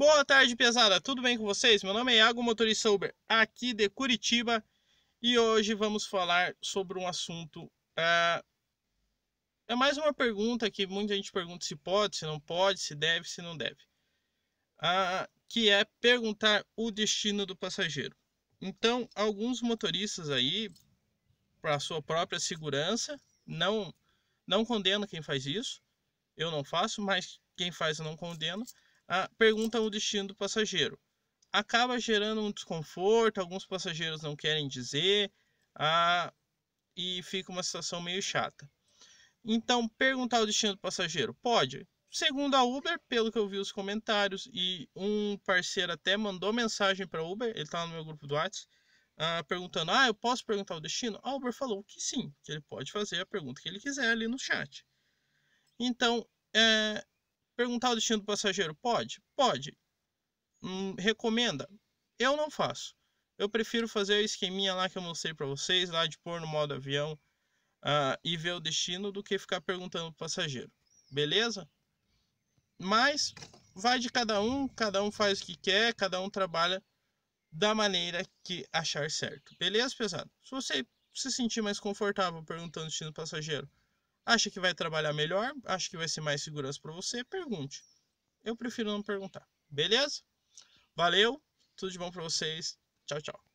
Boa tarde, pesada. Tudo bem com vocês? Meu nome é Iago, motorista Uber, aqui de Curitiba. E hoje vamos falar sobre um assunto... Uh, é mais uma pergunta que muita gente pergunta se pode, se não pode, se deve, se não deve. Uh, que é perguntar o destino do passageiro. Então, alguns motoristas aí, para sua própria segurança, não, não condeno quem faz isso. Eu não faço, mas quem faz eu não condeno perguntam é o destino do passageiro. Acaba gerando um desconforto, alguns passageiros não querem dizer e fica uma situação meio chata. Então, perguntar o destino do passageiro pode. Segundo a Uber, pelo que eu vi os comentários, e um parceiro até mandou mensagem para a Uber, ele está no meu grupo do WhatsApp, ah, perguntando: Ah, eu posso perguntar o destino? A Uber falou que sim, que ele pode fazer a pergunta que ele quiser ali no chat. Então, é, Perguntar o destino do passageiro? Pode? Pode. Hum, recomenda? Eu não faço. Eu prefiro fazer o esqueminha lá que eu mostrei para vocês, lá de pôr no modo avião uh, e ver o destino, do que ficar perguntando pro passageiro. Beleza? Mas vai de cada um, cada um faz o que quer, cada um trabalha da maneira que achar certo. Beleza, pesado? Se você se sentir mais confortável perguntando o destino do passageiro, Acha que vai trabalhar melhor? Acha que vai ser mais segurança para você? Pergunte. Eu prefiro não perguntar. Beleza? Valeu, tudo de bom para vocês. Tchau, tchau.